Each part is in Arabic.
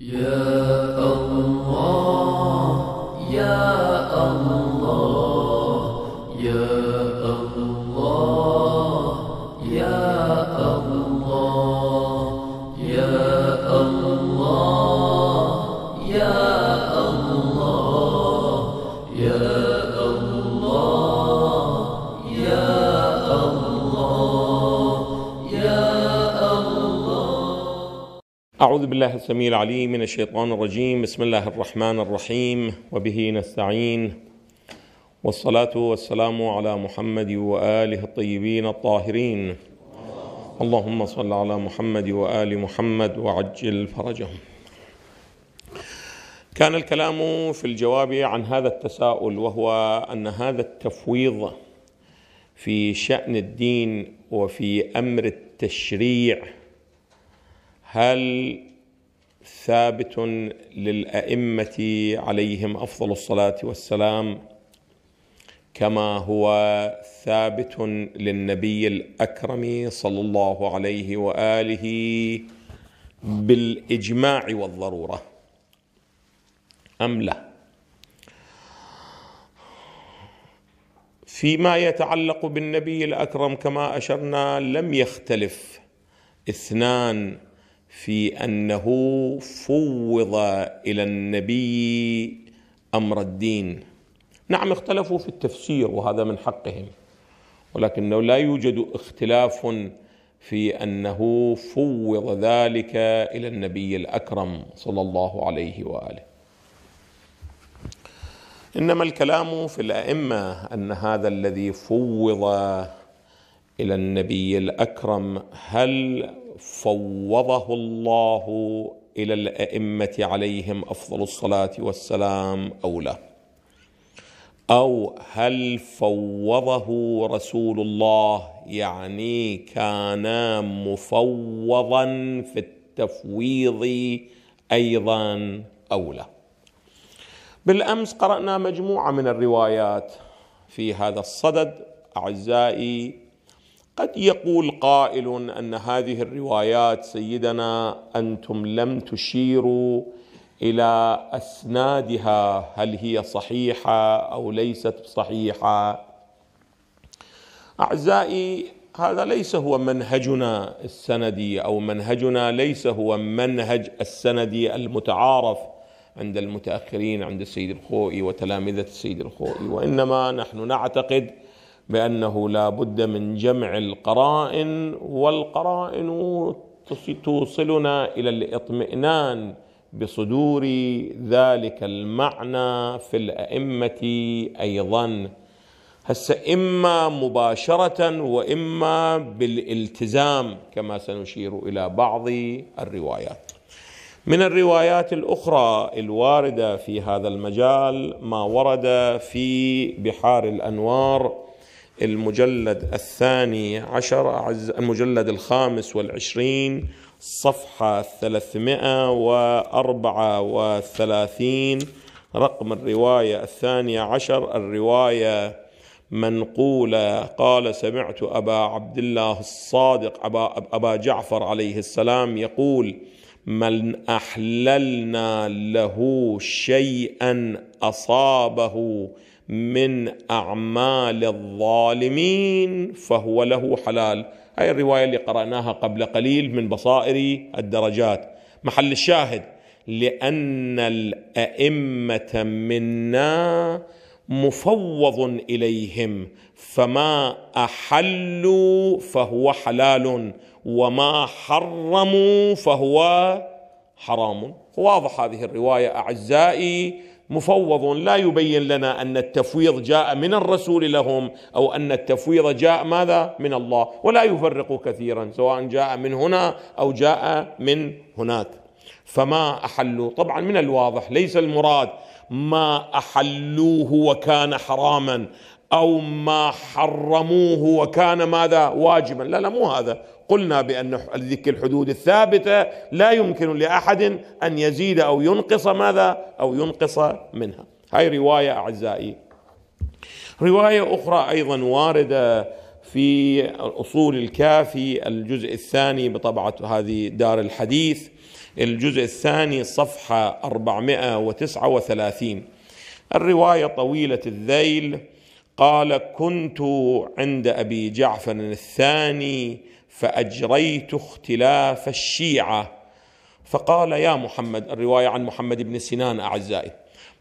Yeah. أعوذ بالله السميع العليم من الشيطان الرجيم بسم الله الرحمن الرحيم وبه نستعين والصلاة والسلام على محمد وآله الطيبين الطاهرين اللهم صل على محمد وآل محمد وعجل فرجهم كان الكلام في الجواب عن هذا التساؤل وهو أن هذا التفويض في شأن الدين وفي أمر التشريع هل ثابت للائمه عليهم افضل الصلاه والسلام كما هو ثابت للنبي الاكرم صلى الله عليه واله بالاجماع والضروره ام لا فيما يتعلق بالنبي الاكرم كما اشرنا لم يختلف اثنان في انه فوض الى النبي امر الدين نعم اختلفوا في التفسير وهذا من حقهم ولكنه لا يوجد اختلاف في انه فوض ذلك الى النبي الاكرم صلى الله عليه واله انما الكلام في الائمه ان هذا الذي فوض الى النبي الاكرم هل فوضه الله الى الائمه عليهم افضل الصلاه والسلام او لا او هل فوضه رسول الله يعني كان مفوضا في التفويض ايضا او لا بالامس قرانا مجموعه من الروايات في هذا الصدد اعزائي قد يقول قائل ان هذه الروايات سيدنا انتم لم تشيروا الى اسنادها هل هي صحيحه او ليست صحيحه اعزائي هذا ليس هو منهجنا السندي او منهجنا ليس هو منهج السندي المتعارف عند المتاخرين عند السيد الخوئي وتلامذه السيد الخوئي وانما نحن نعتقد بأنه لا بد من جمع القرائن والقرائن توصلنا إلى الإطمئنان بصدور ذلك المعنى في الأئمة أيضا هسه إما مباشرة وإما بالالتزام كما سنشير إلى بعض الروايات من الروايات الاخرى الوارده في هذا المجال ما ورد في بحار الانوار المجلد الثاني عشر المجلد الخامس والعشرين صفحة 334 رقم الرواية الثانية عشر الرواية منقولة قال سمعت أبا عبد الله الصادق أبا, أبا جعفر عليه السلام يقول من أحللنا له شيئا أصابه من اعمال الظالمين فهو له حلال هذه الروايه اللي قراناها قبل قليل من بصائر الدرجات محل الشاهد لان الائمه منا مفوض اليهم فما احلوا فهو حلال وما حرموا فهو حرام واضح هذه الروايه اعزائي مفوض لا يبين لنا ان التفويض جاء من الرسول لهم او ان التفويض جاء ماذا من الله ولا يفرق كثيرا سواء جاء من هنا او جاء من هناك فما احلوا طبعا من الواضح ليس المراد ما احلوه وكان حراما او ما حرموه وكان ماذا واجبا لا لا مو هذا قلنا بأن ذيك الحدود الثابتة لا يمكن لأحد أن يزيد أو ينقص ماذا أو ينقص منها هاي رواية أعزائي رواية أخرى أيضا واردة في أصول الكافي الجزء الثاني بطبعة هذه دار الحديث الجزء الثاني صفحة 439 الرواية طويلة الذيل قال كنت عند أبي جعفر الثاني فاجريت اختلاف الشيعه فقال يا محمد الروايه عن محمد بن سنان اعزائي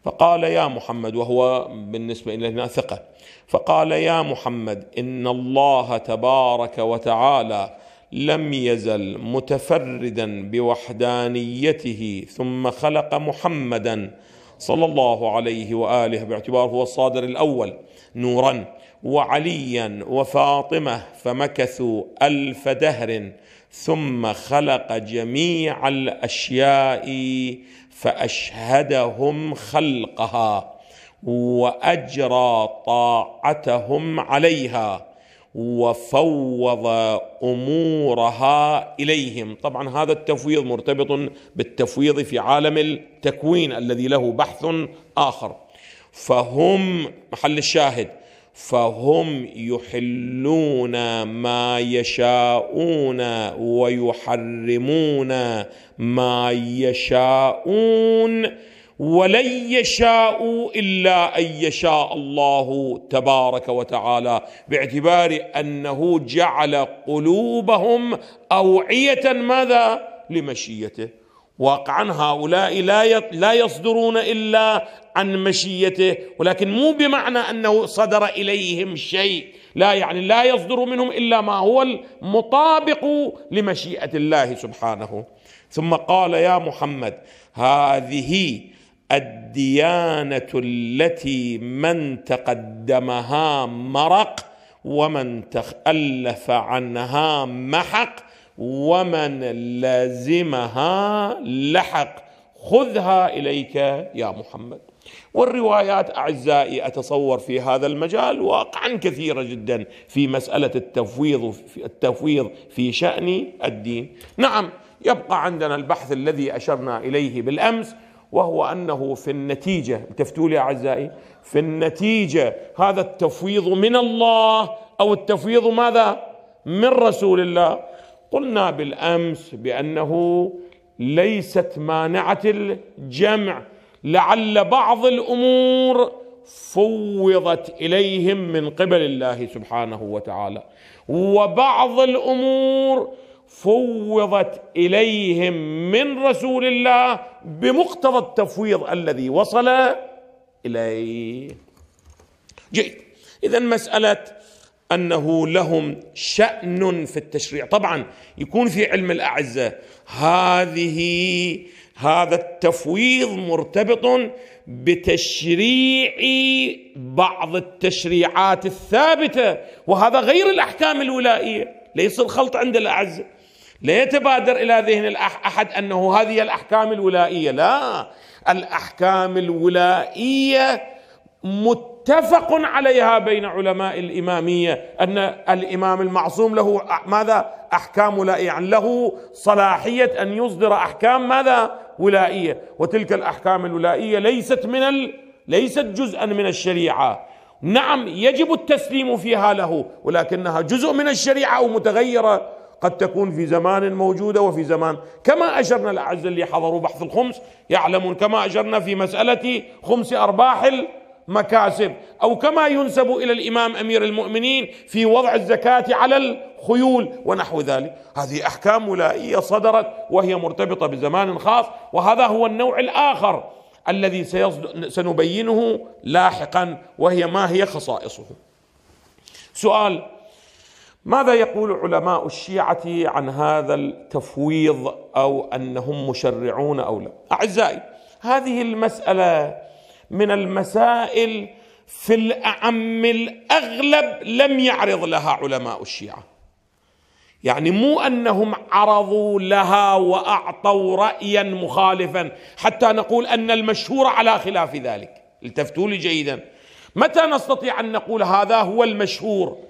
فقال يا محمد وهو بالنسبه الينا ثقه فقال يا محمد ان الله تبارك وتعالى لم يزل متفردا بوحدانيته ثم خلق محمدا صلى الله عليه واله باعتباره هو الصادر الاول نورا وعليا وفاطمه فمكثوا الف دهر ثم خلق جميع الاشياء فاشهدهم خلقها واجرى طاعتهم عليها وفوض امورها اليهم، طبعا هذا التفويض مرتبط بالتفويض في عالم التكوين الذي له بحث اخر. فهم محل الشاهد فهم يحلون ما يشاءون ويحرمون ما يشاءون ولن يشاءوا الا ان يشاء الله تبارك وتعالى باعتبار انه جعل قلوبهم اوعيه ماذا لمشيته واقعا هؤلاء لا لا يصدرون الا عن مشيته ولكن مو بمعنى انه صدر اليهم شيء لا يعني لا يصدر منهم الا ما هو المطابق لمشيئه الله سبحانه ثم قال يا محمد هذه الديانه التي من تقدمها مرق ومن تخلف عنها محق ومن لازمها لحق خذها اليك يا محمد والروايات اعزائي اتصور في هذا المجال واقعا كثيره جدا في مساله التفويض في التفويض في شان الدين. نعم يبقى عندنا البحث الذي اشرنا اليه بالامس وهو أنه في النتيجة التفتوا لي أعزائي في النتيجة هذا التفويض من الله أو التفويض ماذا من رسول الله قلنا بالأمس بأنه ليست مانعة الجمع لعل بعض الأمور فوضت إليهم من قبل الله سبحانه وتعالى وبعض الأمور فوضت اليهم من رسول الله بمقتضى التفويض الذي وصل اليه جيد اذا مساله انه لهم شان في التشريع طبعا يكون في علم الاعزه هذه هذا التفويض مرتبط بتشريع بعض التشريعات الثابته وهذا غير الاحكام الولائيه ليس الخلط عند الاعزه لا يتبادر الى ذهن احد انه هذه الاحكام الولائيه لا الاحكام الولائيه متفق عليها بين علماء الاماميه ان الامام المعصوم له ماذا احكام ولائيه يعني له صلاحيه ان يصدر احكام ماذا ولائيه وتلك الاحكام الولائيه ليست من ال... ليست جزءا من الشريعه نعم يجب التسليم فيها له ولكنها جزء من الشريعه او متغيره قد تكون في زمان موجودة وفي زمان كما أجرنا الأعزاء اللي حضروا بحث الخمس يعلمون كما أجرنا في مسألة خمس أرباح المكاسب أو كما ينسب إلى الإمام أمير المؤمنين في وضع الزكاة على الخيول ونحو ذلك هذه أحكام ولائية صدرت وهي مرتبطة بزمان خاص وهذا هو النوع الآخر الذي سنبينه لاحقا وهي ما هي خصائصه سؤال ماذا يقول علماء الشيعه عن هذا التفويض او انهم مشرعون او لا اعزائي هذه المساله من المسائل في الاعم الاغلب لم يعرض لها علماء الشيعه يعني مو انهم عرضوا لها واعطوا رايا مخالفا حتى نقول ان المشهور على خلاف ذلك التفتوا لي جيدا متى نستطيع ان نقول هذا هو المشهور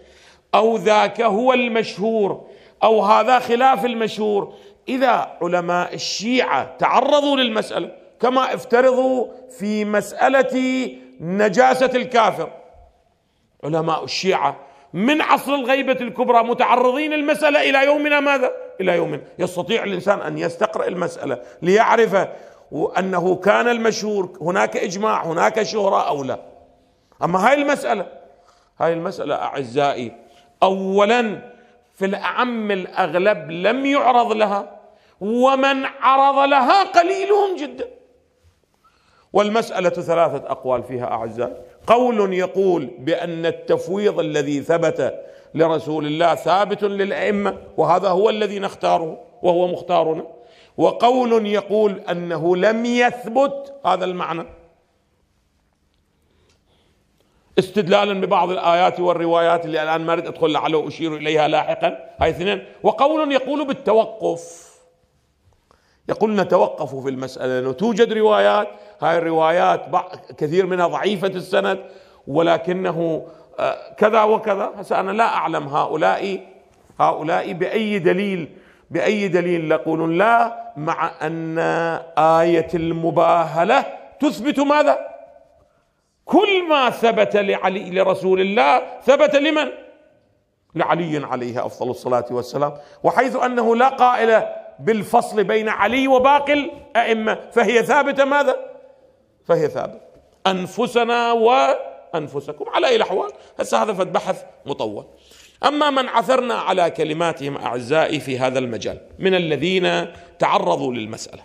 او ذاك هو المشهور او هذا خلاف المشهور اذا علماء الشيعه تعرضوا للمساله كما افترضوا في مساله نجاسه الكافر علماء الشيعه من عصر الغيبه الكبرى متعرضين المساله الى يومنا ماذا؟ الى يومنا يستطيع الانسان ان يستقرا المساله ليعرف انه كان المشهور هناك اجماع هناك شهره او لا اما هاي المساله هاي المساله اعزائي اولا في الاعم الاغلب لم يعرض لها ومن عرض لها قليلهم جدا والمساله ثلاثه اقوال فيها اعزائي قول يقول بان التفويض الذي ثبت لرسول الله ثابت للائمه وهذا هو الذي نختاره وهو مختارنا وقول يقول انه لم يثبت هذا المعنى استدلالا ببعض الآيات والروايات اللي الآن ما أريد أدخل لعله أشير إليها لاحقا هاي اثنين وقول يقول بالتوقف يقول نتوقف في المسألة لأنه توجد روايات هاي الروايات كثير منها ضعيفة السند ولكنه آه، كذا وكذا هسه أنا لا أعلم هؤلاء هؤلاء بأي دليل بأي دليل يقولون لا مع أن آية المباهلة تثبت ماذا؟ كل ما ثبت لعلي لرسول الله ثبت لمن لعلي عليه افضل الصلاه والسلام وحيث انه لا قائل بالفصل بين علي وباقي الائمه فهي ثابته ماذا فهي ثابته انفسنا وانفسكم على اي الاحوال هسه هذا بحث مطول اما من عثرنا على كلماتهم اعزائي في هذا المجال من الذين تعرضوا للمساله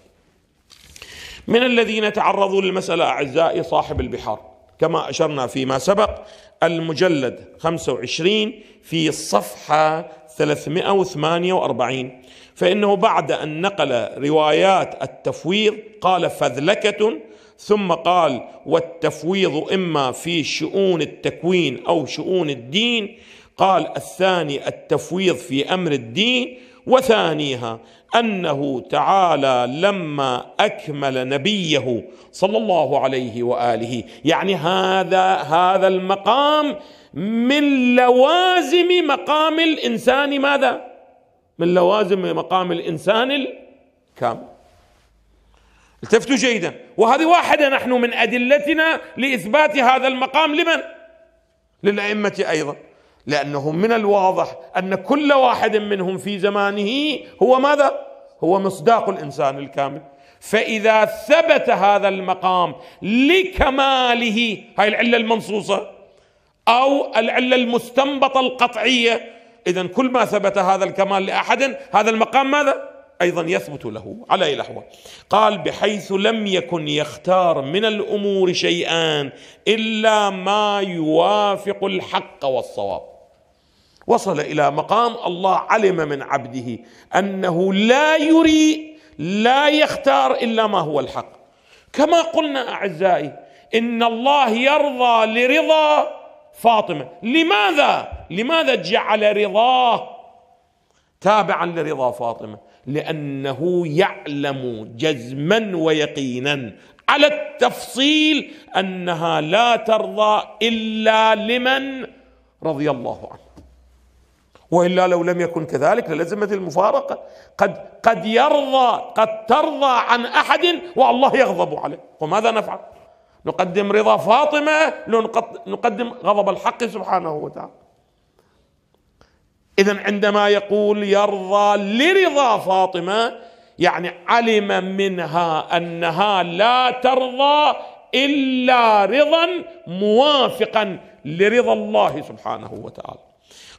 من الذين تعرضوا للمساله اعزائي صاحب البحار كما أشرنا فيما سبق المجلد 25 في الصفحة 348 فإنه بعد أن نقل روايات التفويض قال فذلكة ثم قال والتفويض إما في شؤون التكوين أو شؤون الدين قال الثاني التفويض في أمر الدين وثانيها انه تعالى لما اكمل نبيه صلى الله عليه واله يعني هذا هذا المقام من لوازم مقام الانسان ماذا من لوازم مقام الانسان الكامل التفتوا جيدا وهذه واحده نحن من ادلتنا لاثبات هذا المقام لمن للائمه ايضا لأنه من الواضح أن كل واحد منهم في زمانه هو ماذا؟ هو مصداق الإنسان الكامل فإذا ثبت هذا المقام لكماله هاي العلة المنصوصة أو العلة المستنبطة القطعية إذا كل ما ثبت هذا الكمال لأحد هذا المقام ماذا؟ أيضا يثبت له على أي لحظة قال بحيث لم يكن يختار من الأمور شيئان إلا ما يوافق الحق والصواب وصل الى مقام الله علم من عبده انه لا يري لا يختار الا ما هو الحق كما قلنا اعزائي ان الله يرضى لرضا فاطمه لماذا لماذا جعل رضاه تابعا لرضا فاطمه لانه يعلم جزما ويقينا على التفصيل انها لا ترضى الا لمن رضي الله عنه والا لو لم يكن كذلك للزمت المفارقه قد قد يرضى قد ترضى عن احد والله يغضب عليه وماذا نفعل؟ نقدم رضا فاطمه نقدم غضب الحق سبحانه وتعالى اذا عندما يقول يرضى لرضا فاطمه يعني علم منها انها لا ترضى الا رضا موافقا لرضا الله سبحانه وتعالى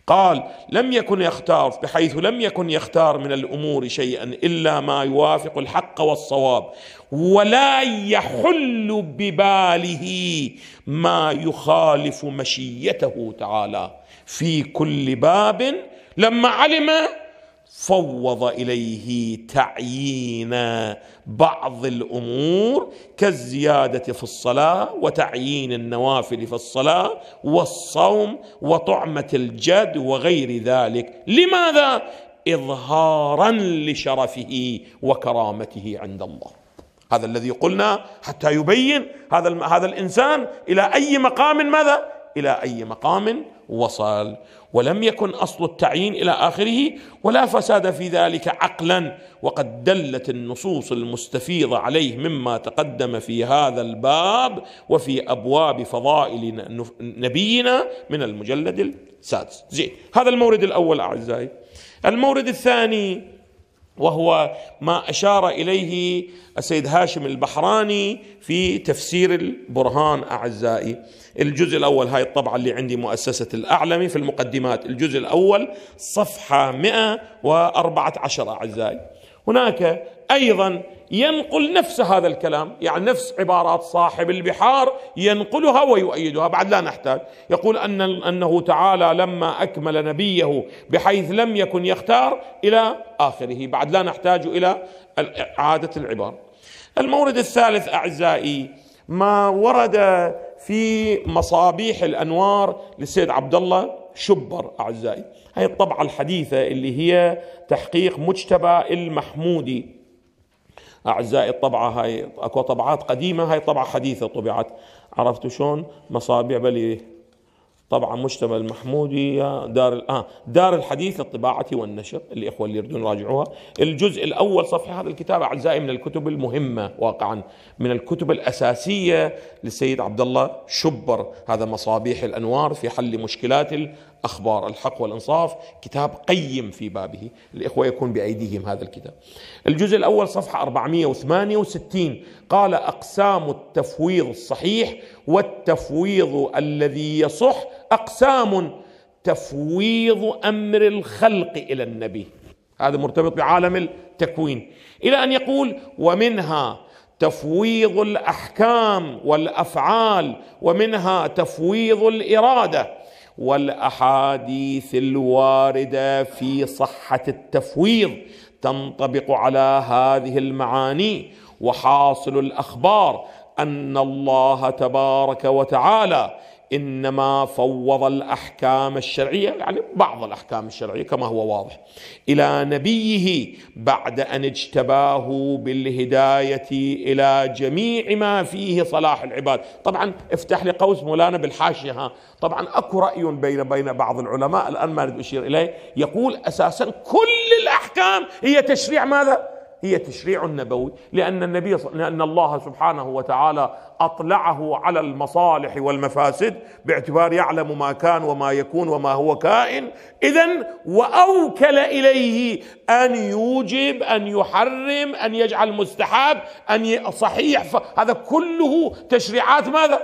قال لم يكن يختار بحيث لم يكن يختار من الامور شيئا الا ما يوافق الحق والصواب ولا يحل بباله ما يخالف مشيته تعالى في كل باب لما علم فوض اليه تعيين بعض الامور كالزياده في الصلاه وتعيين النوافل في الصلاه والصوم وطعمه الجد وغير ذلك لماذا اظهارا لشرفه وكرامته عند الله هذا الذي قلنا حتى يبين هذا هذا الانسان الى اي مقام ماذا الى اي مقام وصل ولم يكن اصل التعيين الى اخره ولا فساد في ذلك عقلا وقد دلت النصوص المستفيضه عليه مما تقدم في هذا الباب وفي ابواب فضائل نبينا من المجلد السادس زين هذا المورد الاول اعزائي المورد الثاني وهو ما اشار اليه السيد هاشم البحراني في تفسير البرهان اعزائي. الجزء الاول هاي الطبعه اللي عندي مؤسسه الاعلمي في المقدمات، الجزء الاول صفحه 114 اعزائي. هناك ايضا ينقل نفس هذا الكلام يعني نفس عبارات صاحب البحار ينقلها ويؤيدها بعد لا نحتاج يقول أن أنه تعالى لما أكمل نبيه بحيث لم يكن يختار إلى آخره بعد لا نحتاج إلى إعادة العبارة المورد الثالث أعزائي ما ورد في مصابيح الأنوار للسيد عبد الله شبر أعزائي هذه الطبعة الحديثة اللي هي تحقيق مجتبى المحمودي اعزائي الطبعه هاي اكو طبعات قديمه هاي طبعه حديثه طبعت عرفتوا شلون مصابع بلي طبعا مجتمع المحمودي دار آه دار الحديث للطباعة والنشر الإخوة اللي يريدون يراجعوها الجزء الأول صفحة هذا الكتاب أعزائي من الكتب المهمة واقعا من الكتب الأساسية للسيد عبد الله شبر هذا مصابيح الأنوار في حل مشكلات أخبار الحق والإنصاف كتاب قيم في بابه الإخوة يكون بأيديهم هذا الكتاب الجزء الأول صفحة 468 قال أقسام التفويض الصحيح والتفويض الذي يصح أقسام تفويض أمر الخلق إلى النبي هذا مرتبط بعالم التكوين إلى أن يقول ومنها تفويض الاحكام والافعال ومنها تفويض الاراده والاحاديث الوارده في صحه التفويض تنطبق على هذه المعاني وحاصل الاخبار ان الله تبارك وتعالى انما فوض الاحكام الشرعيه يعني بعض الاحكام الشرعيه كما هو واضح الى نبيه بعد ان اجتباه بالهدايه الى جميع ما فيه صلاح العباد، طبعا افتح لي قوس مولانا بالحاشيه ها، طبعا اكو راي بين بين بعض العلماء الان ما اريد اشير اليه، يقول اساسا كل الاحكام هي تشريع ماذا؟ هي تشريع نبوي لأن النبي لأن الله سبحانه وتعالى أطلعه على المصالح والمفاسد باعتبار يعلم ما كان وما يكون وما هو كائن إذا وأوكل إليه أن يوجب أن يحرم أن يجعل مستحب أن صحيح هذا كله تشريعات ماذا؟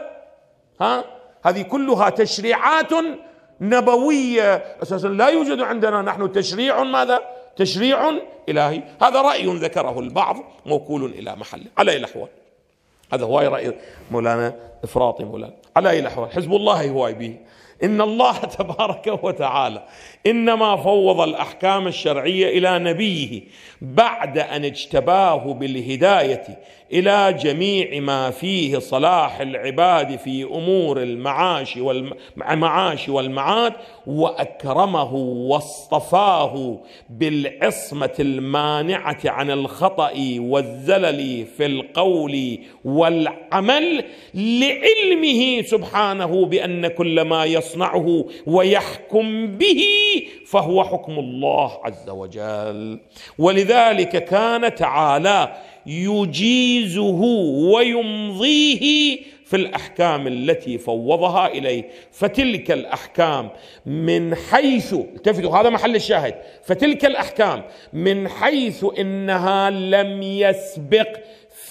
ها؟ هذه كلها تشريعات نبوية أساسا لا يوجد عندنا نحن تشريع ماذا؟ تشريع إلهي هذا رأي ذكره البعض موكول إلى محله على أي الأحوال هذا هو رأي مولانا إفراطي مولانا على أي الأحوال حزب الله هو به إن الله تبارك وتعالى إنما فوض الأحكام الشرعية إلى نبيه بعد أن اجتباه بالهداية الى جميع ما فيه صلاح العباد في امور المعاش والمعاش والمعاد واكرمه واصطفاه بالعصمه المانعه عن الخطا والزلل في القول والعمل لعلمه سبحانه بان كل ما يصنعه ويحكم به فهو حكم الله عز وجل ولذلك كان تعالى يجيزه ويمضيه في الاحكام التي فوضها اليه فتلك الاحكام من حيث التفتوا هذا محل الشاهد فتلك الاحكام من حيث انها لم يسبق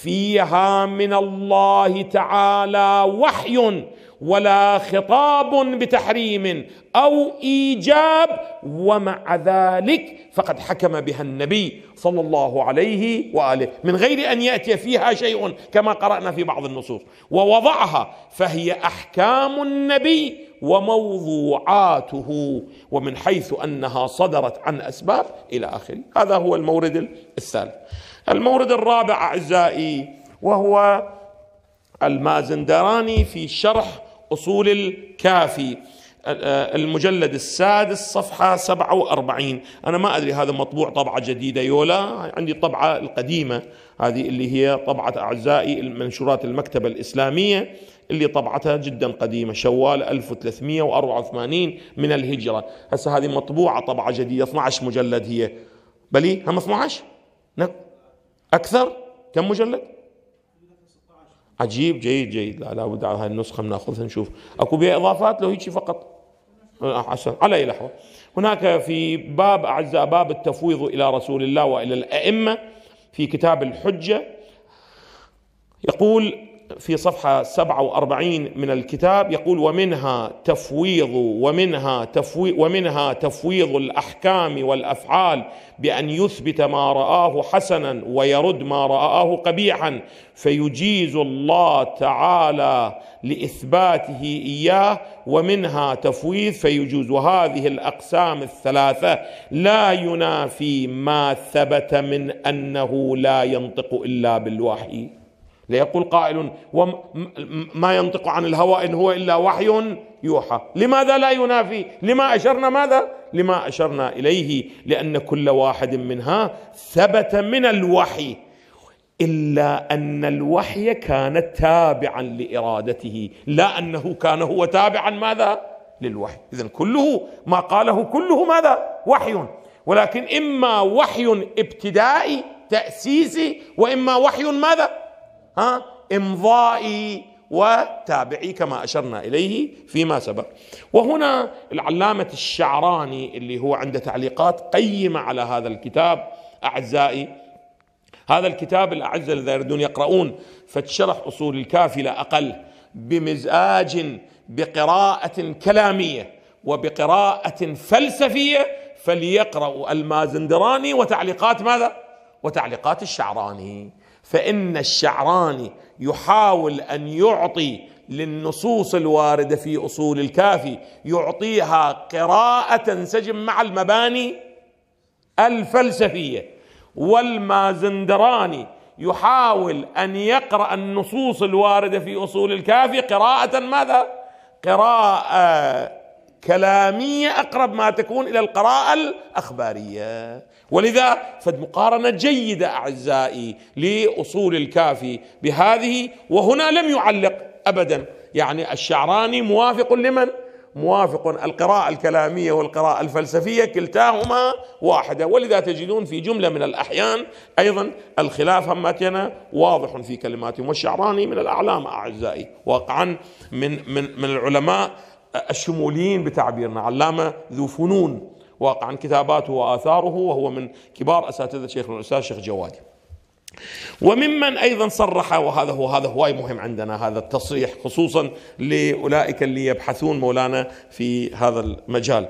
فيها من الله تعالى وحي ولا خطاب بتحريم او ايجاب ومع ذلك فقد حكم بها النبي صلى الله عليه واله من غير ان ياتي فيها شيء كما قرانا في بعض النصوص ووضعها فهي احكام النبي وموضوعاته ومن حيث انها صدرت عن اسباب الى اخره هذا هو المورد الثالث المورد الرابع اعزائي وهو المازندراني في شرح أصول الكافي آه، المجلد السادس صفحة 47 أنا ما أدري هذا مطبوع طبعة جديدة يولا عندي الطبعة القديمة هذه اللي هي طبعة أعزائي منشورات المكتبة الإسلامية اللي طبعتها جدا قديمة شوال 1384 من الهجرة هسه هذه مطبوعة طبعة جديدة 12 مجلد هي بلي هم 12 نعم أكثر كم مجلد عجيب جيد جيد لا لا بد هاي النسخه بناخذها نشوف اكو بها اضافات لو هيك فقط حسن آه، على اي لحظه هناك في باب اعزاء باب التفويض الى رسول الله والى الائمه في كتاب الحجه يقول في صفحة 47 من الكتاب يقول ومنها تفويض ومنها تفويض ومنها تفويض الأحكام والأفعال بأن يثبت ما رآه حسنا ويرد ما رآه قبيحا فيجيز الله تعالى لإثباته إياه ومنها تفويض فيجوز وهذه الأقسام الثلاثة لا ينافي ما ثبت من أنه لا ينطق إلا بالوحي ليقول قائل وما ينطق عن الهوى إن هو إلا وحي يوحى لماذا لا ينافي لما أشرنا ماذا لما أشرنا إليه لأن كل واحد منها ثبت من الوحي إلا أن الوحي كان تابعا لإرادته لا أنه كان هو تابعا ماذا للوحي إذا كله ما قاله كله ماذا وحي ولكن إما وحي ابتدائي تأسيسي وإما وحي ماذا ها إمضائي وتابعي كما أشرنا إليه فيما سبق وهنا العلامة الشعراني اللي هو عنده تعليقات قيمة على هذا الكتاب أعزائي هذا الكتاب الاعز الذين يريدون يقرؤون فتشرح أصول الكافله أقل بمزاج بقراءة كلامية وبقراءة فلسفية فليقرأوا المازندراني وتعليقات ماذا؟ وتعليقات الشعراني فإن الشعراني يحاول أن يعطي للنصوص الواردة في أصول الكافي يعطيها قراءة تنسجم مع المباني الفلسفية والمازندراني يحاول أن يقرأ النصوص الواردة في أصول الكافي قراءة ماذا؟ قراءة كلامية أقرب ما تكون إلى القراءة الأخبارية ولذا فالمقارنة جيدة أعزائي لأصول الكافي بهذه وهنا لم يعلق أبدا يعني الشعراني موافق لمن؟ موافق القراءة الكلامية والقراءة الفلسفية كلتاهما واحدة ولذا تجدون في جملة من الأحيان أيضا الخلاف همتنا واضح في كلماتهم والشعراني من الأعلام أعزائي واقعا من, من, من العلماء الشموليين بتعبيرنا علامة ذو فنون واقع كتاباته وآثاره وهو من كبار أساتذة شيخنا الأستاذ شيخ جوادي وممن ايضا صرح وهذا هو هذا هواي مهم عندنا هذا التصريح خصوصا لاولئك اللي يبحثون مولانا في هذا المجال.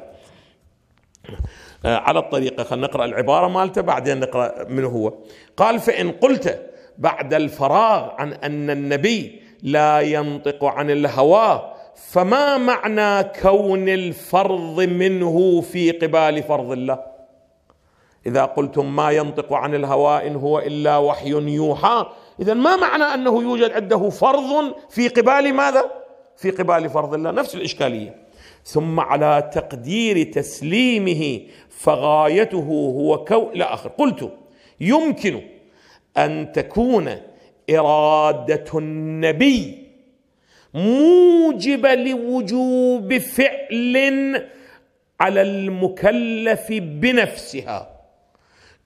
آه، على الطريقه خلينا نقرا العباره مالته بعدين نقرا من هو. قال فان قلت بعد الفراغ عن ان النبي لا ينطق عن الهوى فما معنى كون الفرض منه في قبال فرض الله اذا قلتم ما ينطق عن الهوى ان هو الا وحي يوحى اذا ما معنى انه يوجد عنده فرض في قبال ماذا في قبال فرض الله نفس الاشكاليه ثم على تقدير تسليمه فغايته هو كون لا اخر قلت يمكن ان تكون اراده النبي موجبه لوجوب فعل على المكلف بنفسها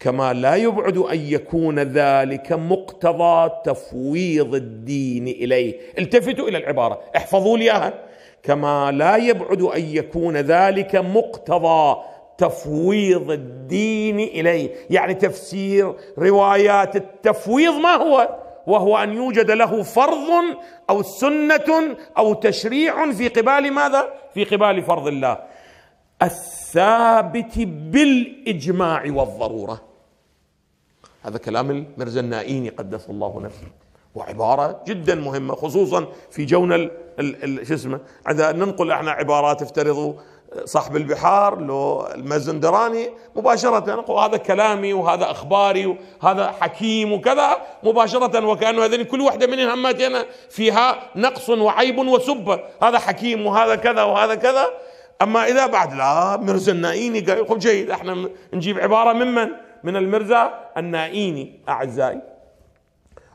كما لا يبعد ان يكون ذلك مقتضى تفويض الدين اليه التفتوا الى العباره احفظوا لي اياها كما لا يبعد ان يكون ذلك مقتضى تفويض الدين اليه يعني تفسير روايات التفويض ما هو وهو ان يوجد له فرض او سنه او تشريع في قبال ماذا؟ في قبال فرض الله الثابت بالاجماع والضروره هذا كلام المرزا النائيني قدس الله نفسه وعباره جدا مهمه خصوصا في جونا شو اسمه عندما ننقل احنا عبارات افترضوا صاحب البحار لو المازندراني مباشرة هذا كلامي وهذا أخباري وهذا حكيم وكذا مباشرة وكأنه هذين كل واحدة من هماتين فيها نقص وعيب وسبة هذا حكيم وهذا كذا وهذا كذا أما إذا بعد لا مرزا النائيني قال جيد احنا نجيب عبارة ممن من المرزا النائيني أعزائي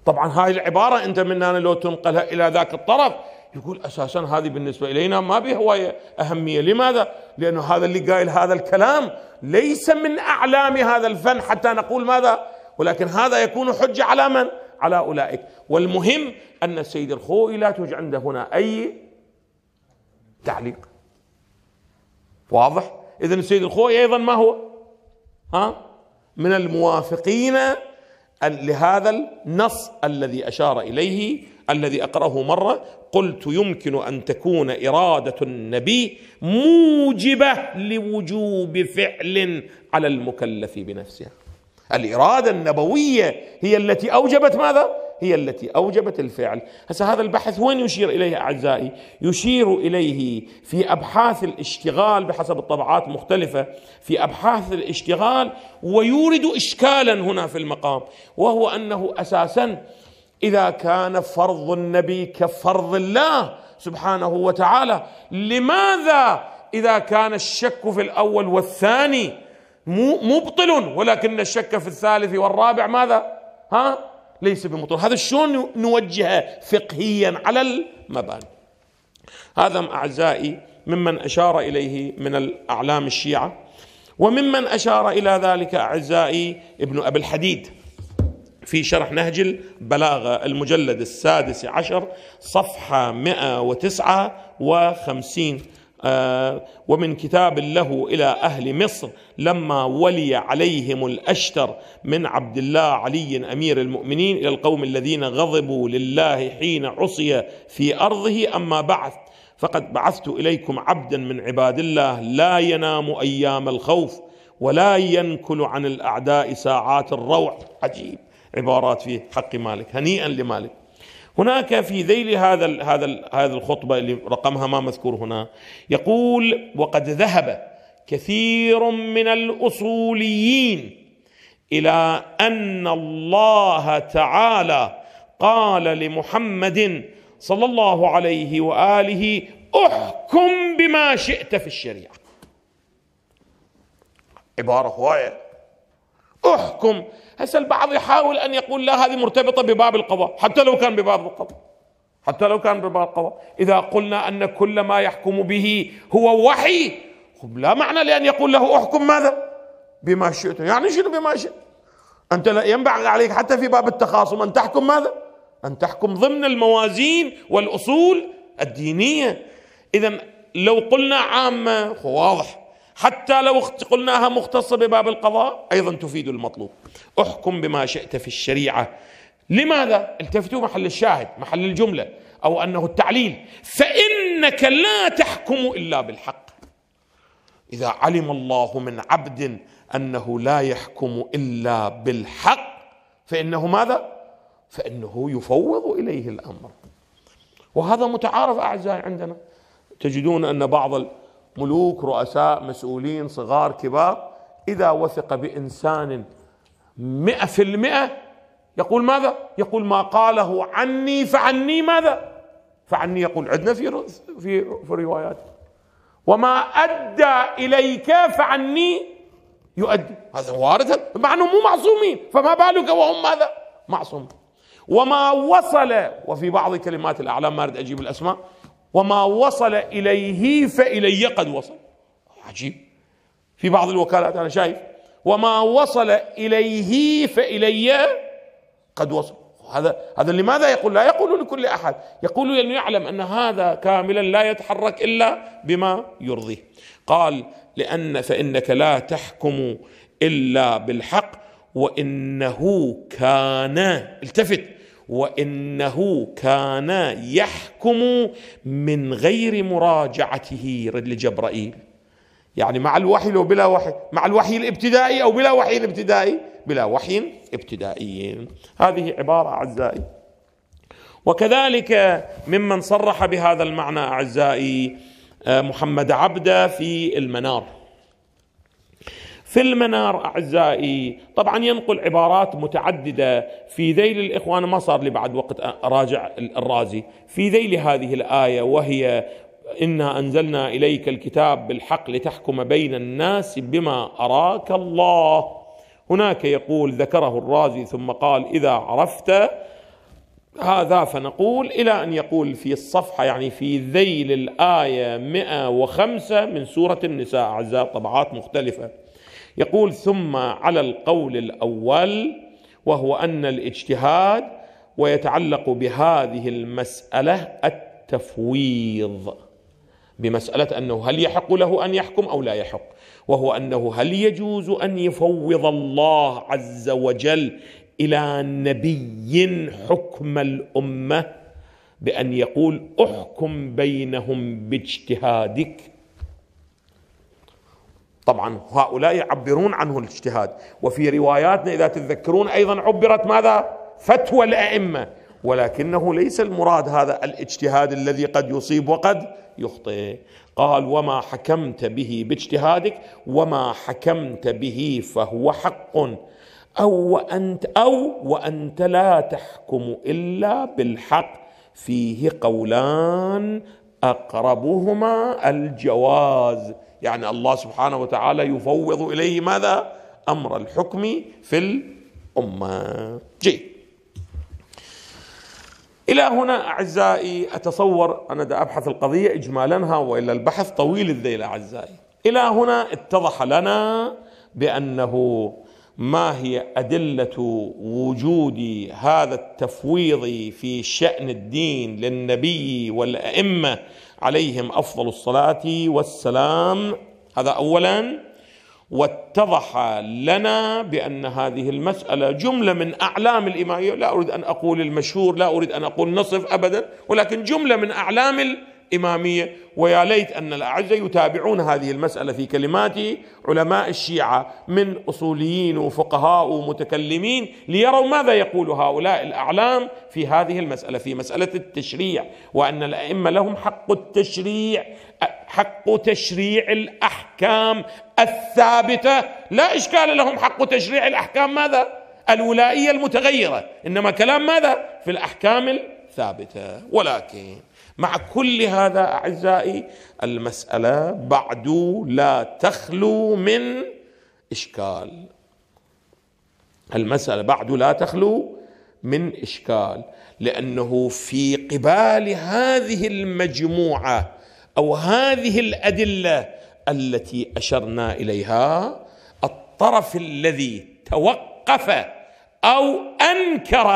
طبعا هاي العبارة أنت من أنا لو تنقلها إلى ذاك الطرف يقول اساسا هذه بالنسبه الينا ما به اهميه، لماذا؟ لانه هذا اللي قايل هذا الكلام ليس من اعلام هذا الفن حتى نقول ماذا؟ ولكن هذا يكون حجه على من؟ على اولئك، والمهم ان السيد الخوئي لا توجد عنده هنا اي تعليق. واضح؟ اذا السيد الخوئي ايضا ما هو؟ ها؟ من الموافقين لهذا النص الذي اشار اليه الذي اقراه مره قلت يمكن ان تكون اراده النبي موجبه لوجوب فعل على المكلف بنفسها الاراده النبويه هي التي اوجبت ماذا هي التي أوجبت الفعل هسه هذا البحث وين يشير إليه أعزائي يشير إليه في أبحاث الاشتغال بحسب الطبعات مختلفة في أبحاث الاشتغال ويورد إشكالا هنا في المقام وهو أنه أساسا اذا كان فرض النبي كفرض الله سبحانه وتعالى لماذا اذا كان الشك في الاول والثاني مبطل ولكن الشك في الثالث والرابع ماذا ها ليس بمبطل هذا شلون نوجهه فقهيا على المباني هذا اعزائي ممن اشار اليه من الاعلام الشيعه وممن اشار الى ذلك اعزائي ابن ابي الحديد في شرح نهج البلاغة المجلد السادس عشر صفحة 159 آه، ومن كتاب له إلى أهل مصر لما ولي عليهم الأشتر من عبد الله علي أمير المؤمنين إلى القوم الذين غضبوا لله حين عصي في أرضه أما بعث فقد بعثت إليكم عبدا من عباد الله لا ينام أيام الخوف ولا ينكل عن الأعداء ساعات الروع عجيب عبارات في حق مالك هنيئا لمالك هناك في ذيل هذا ال هذا هذه الخطبه اللي رقمها ما مذكور هنا يقول وقد ذهب كثير من الاصوليين الى ان الله تعالى قال لمحمد صلى الله عليه واله احكم بما شئت في الشريعه عباره هوايه احكم هسه البعض يحاول ان يقول لا هذه مرتبطه بباب القضاء حتى لو كان بباب القضاء حتى لو كان بباب القضاء اذا قلنا ان كل ما يحكم به هو وحي لا معنى لان يقول له احكم ماذا بما شئت يعني شنو بما شئت انت ينبغي عليك حتى في باب التخاصم ان تحكم ماذا ان تحكم ضمن الموازين والاصول الدينيه اذا لو قلنا عامه واضح حتى لو قلناها مختصة بباب القضاء أيضا تفيد المطلوب احكم بما شئت في الشريعة لماذا التفتوا محل الشاهد محل الجملة أو أنه التعليل فإنك لا تحكم إلا بالحق إذا علم الله من عبد أنه لا يحكم إلا بالحق فإنه ماذا؟ فإنه يفوض إليه الأمر وهذا متعارف أعزائي عندنا تجدون أن بعض ملوك رؤساء مسؤولين صغار كبار إذا وثق بإنسان مئة في المئة يقول ماذا؟ يقول ما قاله عني فعني ماذا؟ فعني يقول عندنا في في في روايات وما أدى إليك فعني يؤدي هذا وارد مع أنهم مو معصومين فما بالك وهم ماذا؟ معصوم وما وصل وفي بعض كلمات الأعلام ما أريد أجيب الأسماء وما وصل إليه فإلي قد وصل عجيب في بعض الوكالات أنا شايف وما وصل إليه فإلي قد وصل هذا هذا لماذا يقول لا يقول لكل أحد يقول لأنه يعلم أن هذا كاملا لا يتحرك إلا بما يرضيه قال لأن فإنك لا تحكم إلا بالحق وإنه كان التفت وانه كان يحكم من غير مراجعته لجبرائيل يعني مع الوحي لو بلا وحي مع الوحي الابتدائي او بلا وحي ابتدائي بلا وحي ابتدائي هذه عباره اعزائي وكذلك ممن صرح بهذا المعنى اعزائي آه، محمد عبده في المنار في المنار أعزائي طبعا ينقل عبارات متعددة في ذيل الإخوان ما صار لي بعد وقت أراجع آه، الرازي في ذيل هذه الآية وهي إنا أنزلنا إليك الكتاب بالحق لتحكم بين الناس بما أراك الله هناك يقول ذكره الرازي ثم قال إذا عرفت هذا فنقول إلى أن يقول في الصفحة يعني في ذيل الآية 105 من سورة النساء أعزاء طبعات مختلفة يقول ثم على القول الاول وهو ان الاجتهاد ويتعلق بهذه المساله التفويض بمساله انه هل يحق له ان يحكم او لا يحق وهو انه هل يجوز ان يفوض الله عز وجل الى نبي حكم الامه بان يقول احكم بينهم باجتهادك طبعا هؤلاء يعبرون عنه الاجتهاد وفي رواياتنا إذا تتذكرون أيضا عبرت ماذا فتوى الأئمة ولكنه ليس المراد هذا الاجتهاد الذي قد يصيب وقد يخطئ قال وما حكمت به باجتهادك وما حكمت به فهو حق أو وأنت أو وأنت لا تحكم إلا بالحق فيه قولان أقربهما الجواز يعني الله سبحانه وتعالى يفوض اليه ماذا؟ امر الحكم في الامه. جيد. إلى هنا أعزائي أتصور أنا دا أبحث القضية إجمالنها وإلا البحث طويل الذيل أعزائي إلى هنا اتضح لنا بأنه ما هي أدلة وجود هذا التفويض في شأن الدين للنبي والأئمة عليهم افضل الصلاه والسلام هذا اولا واتضح لنا بان هذه المساله جمله من اعلام الاماميه لا اريد ان اقول المشهور لا اريد ان اقول نصف ابدا ولكن جمله من اعلام إمامية ويا ليت أن الأعزة يتابعون هذه المسألة في كلمات علماء الشيعة من أصوليين وفقهاء ومتكلمين ليروا ماذا يقول هؤلاء الأعلام في هذه المسألة في مسألة التشريع وأن الأئمة لهم حق التشريع حق تشريع الأحكام الثابتة لا إشكال لهم حق تشريع الأحكام ماذا؟ الولائية المتغيرة إنما كلام ماذا؟ في الأحكام الثابتة ولكن مع كل هذا اعزائي المساله بعد لا تخلو من اشكال المساله بعد لا تخلو من اشكال لانه في قبال هذه المجموعه او هذه الادله التي اشرنا اليها الطرف الذي توقف او انكر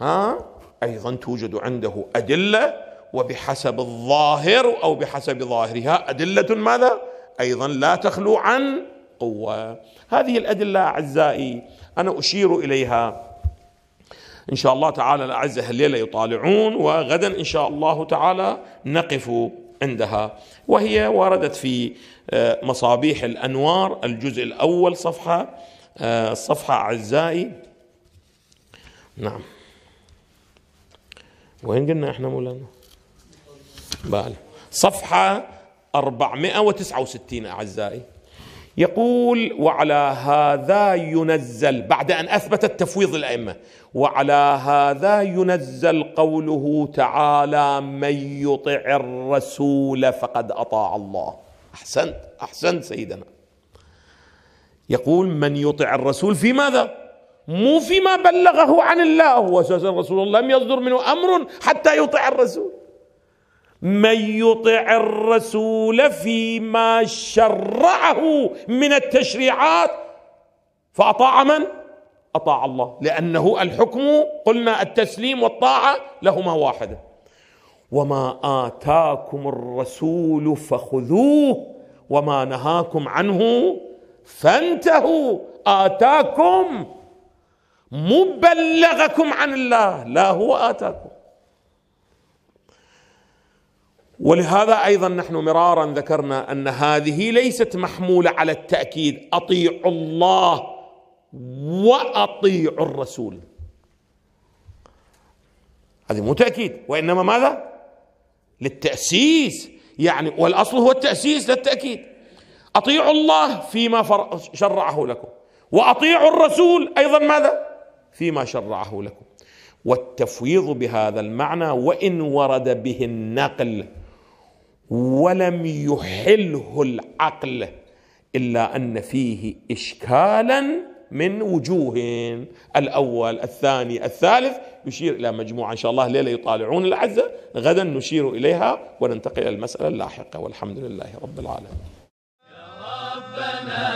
ها ايضا توجد عنده ادله وبحسب الظاهر او بحسب ظاهرها ادله ماذا؟ ايضا لا تخلو عن قوه. هذه الادله اعزائي انا اشير اليها ان شاء الله تعالى الاعزه الليله يطالعون وغدا ان شاء الله تعالى نقف عندها وهي وردت في آه، مصابيح الانوار الجزء الاول صفحه الصفحه آه، اعزائي نعم وين قلنا احنا مولانا بله صفحة 469 أعزائي يقول وعلى هذا ينزل بعد أن أثبت التفويض الأئمة وعلى هذا ينزل قوله تعالى من يطع الرسول فقد أطاع الله أحسنت أحسنت سيدنا يقول من يطع الرسول في ماذا مو فيما بلغه عن الله هو اساسا رسول الله لم يصدر منه امر حتى يطيع الرسول من يطع الرسول فيما شرعه من التشريعات فاطاع من اطاع الله لانه الحكم قلنا التسليم والطاعه لهما واحده وما اتاكم الرسول فخذوه وما نهاكم عنه فانتهوا اتاكم مو بلغكم عن الله لا هو آتاكم ولهذا ايضا نحن مرارا ذكرنا ان هذه ليست محموله على التاكيد اطيعوا الله واطيعوا الرسول هذه مو تاكيد وانما ماذا للتاسيس يعني والاصل هو التاسيس لا التاكيد اطيعوا الله فيما شرعه لكم واطيعوا الرسول ايضا ماذا فيما شرعه لكم والتفويض بهذا المعنى وان ورد به النقل ولم يحله العقل الا ان فيه اشكالا من وجوه الأول الثاني الثالث يشير إلى مجموعة إن شاء الله ليلة يطالعون العزة غدا نشير إليها وننتقل إلى المسألة اللاحقة والحمد لله رب العالمين يا ربنا